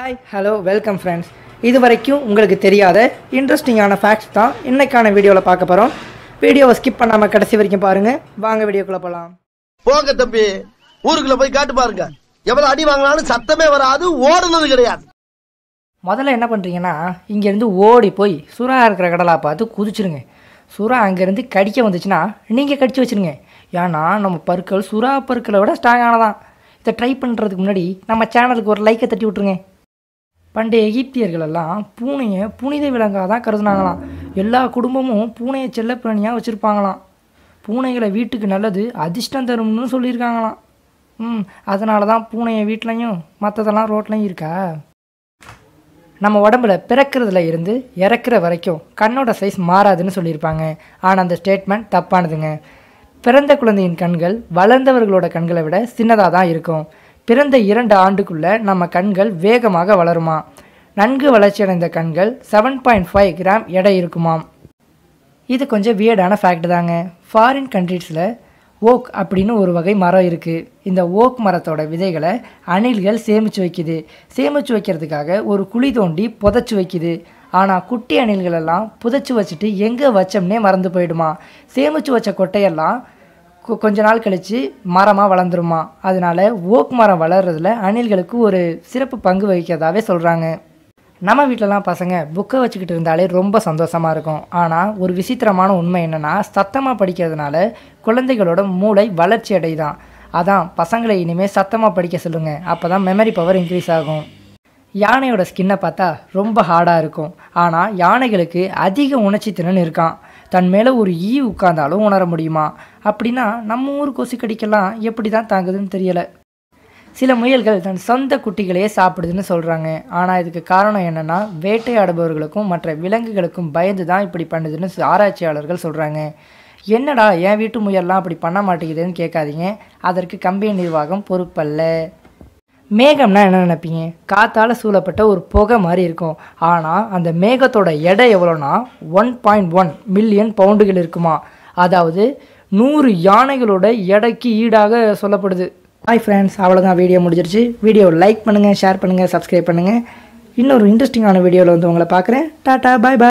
hi hello welcome friends இது வரைக்கும் உங்களுக்கு தெரியாத இன்ட்ரெஸ்டிங்கான ஃபேக்ட்ஸ் தான் இன்றைக்கான வீடியோவில் பார்க்க போகிறோம் வீடியோவை ஸ்கிப் பண்ணாமல் கடைசி வரைக்கும் பாருங்கள் வாங்க வீடியோக்குள்ளே போகலாம் போங்க தம்பி ஊருக்குள்ளே போய் காட்டு பாருங்க எவ்வளோ அடி வாங்கினாலும் சத்தமே வராது ஓடுனது கிடையாது முதல்ல என்ன பண்ணுறீங்கன்னா இங்கேருந்து ஓடி போய் சுறா இருக்கிற கடலாக பார்த்து குதிச்சிருங்க சுறா அங்கேருந்து கடிக்க வந்துச்சுன்னா நீங்கள் கடிச்சு வச்சுருங்க ஏன்னா நம்ம பற்கள் சுறா பற்களை விட ஸ்ட்ராங்கானதான் இதை ட்ரை பண்ணுறதுக்கு முன்னாடி நம்ம சேனலுக்கு ஒரு லைக்கை தட்டி விட்ருங்க பண்டைய எகிப்தியர்களெல்லாம் பூனையை புனித விலங்காக தான் கருதுனாங்களாம் எல்லா குடும்பமும் பூனையை செல்லப்பிராணியாக வச்சுருப்பாங்களாம் பூனைகளை வீட்டுக்கு நல்லது அதிர்ஷ்டம் தரும்னு சொல்லியிருக்காங்களாம் ம் அதனால தான் பூனையை வீட்லேயும் மற்றதெல்லாம் ரோட்லையும் இருக்கா நம்ம உடம்புல பிறக்கிறதுல இருந்து இறக்குற வரைக்கும் கண்ணோட சைஸ் மாறாதுன்னு சொல்லியிருப்பாங்க ஆனால் அந்த ஸ்டேட்மெண்ட் தப்பானதுங்க பிறந்த குழந்தையின் கண்கள் வளர்ந்தவர்களோட கண்களை விட சின்னதாக தான் இருக்கும் பிறந்த இரண்டு ஆண்டுக்குள்ளே நம்ம கண்கள் வேகமாக வளருமா நன்கு வளர்ச்சியடைந்த கண்கள் செவன் பாயிண்ட் ஃபைவ் கிராம் எடை இருக்குமாம் இது கொஞ்சம் வியர்டான ஃபேக்ட் தாங்க ஃபாரின் கண்ட்ரீஸில் ஓக் அப்படின்னு ஒரு வகை மரம் இருக்குது இந்த ஓக் மரத்தோட விதைகளை அணில்கள் சேமித்து வைக்குது சேமித்து வைக்கிறதுக்காக ஒரு குழி தோண்டி புதைச்சி வைக்குது ஆனால் குட்டி அணில்களெல்லாம் புதைச்சி வச்சுட்டு எங்கே வச்சோம்னே மறந்து போயிடுமா சேமித்து வச்ச கொட்டையெல்லாம் கொஞ்ச நாள் கழித்து மரமாக வளர்ந்துருமா அதனால் ஓக் மரம் வளர்கிறதுல அணில்களுக்கு ஒரு சிறப்பு பங்கு வகிக்கிறதாவே சொல்கிறாங்க நம்ம வீட்டிலலாம் பசங்க புக்கை வச்சுக்கிட்டு இருந்தாலே ரொம்ப சந்தோஷமாக இருக்கும் ஆனால் ஒரு விசித்திரமான உண்மை என்னென்னா சத்தமாக படிக்கிறதுனால குழந்தைகளோட மூளை வளர்ச்சி அடைதான் அதான் பசங்களை இனிமேல் சத்தமாக படிக்க சொல்லுங்கள் அப்போ தான் மெமரி பவர் இன்க்ரீஸ் ஆகும் யானையோட ஸ்கின்னை பார்த்தா ரொம்ப ஹார்டாக இருக்கும் ஆனால் யானைகளுக்கு அதிக உணர்ச்சி திறன் இருக்கான் தன் மேலே ஒரு ஈ உட்கார்ந்தாலும் உணர முடியுமா அப்படின்னா நம்ம ஊர் கொசு கடிக்கெல்லாம் எப்படி தான் தாங்குதுன்னு தெரியலை சில முயல்கள் தன் சொந்த குட்டிகளையே சாப்பிடுதுன்னு சொல்கிறாங்க ஆனால் இதுக்கு காரணம் என்னென்னா வேட்டையாடுபவர்களுக்கும் மற்ற விலங்குகளுக்கும் பயந்து தான் இப்படி பண்ணுதுன்னு ஆராய்ச்சியாளர்கள் சொல்கிறாங்க என்னடா என் வீட்டு முயல்லாம் அப்படி பண்ண மாட்டேங்குதுன்னு கேட்காதீங்க அதற்கு கம்பெனி நிர்வாகம் பொறுப்பல்ல மேகம்னா என்ன நினைப்பீங்க காற்றால் சூழப்பட்ட ஒரு புகை மாதிரி இருக்கும் ஆனால் அந்த மேகத்தோட எடை எவ்வளோனா ஒன் பாயிண்ட் ஒன் மில்லியன் பவுண்டுகள் இருக்குமா அதாவது நூறு யானைகளோட எடைக்கு ஈடாக சொல்லப்படுது ஹாய் ஃப்ரெண்ட்ஸ் அவ்வளோதான் வீடியோ முடிஞ்சிருச்சு வீடியோ லைக் பண்ணுங்கள் ஷேர் பண்ணுங்கள் சப்ஸ்கிரைப் பண்ணுங்கள் இன்னொரு இன்ட்ரெஸ்டிங்கான வீடியோவில் வந்து உங்களை பார்க்குறேன் டாட்டா பாய் பாய்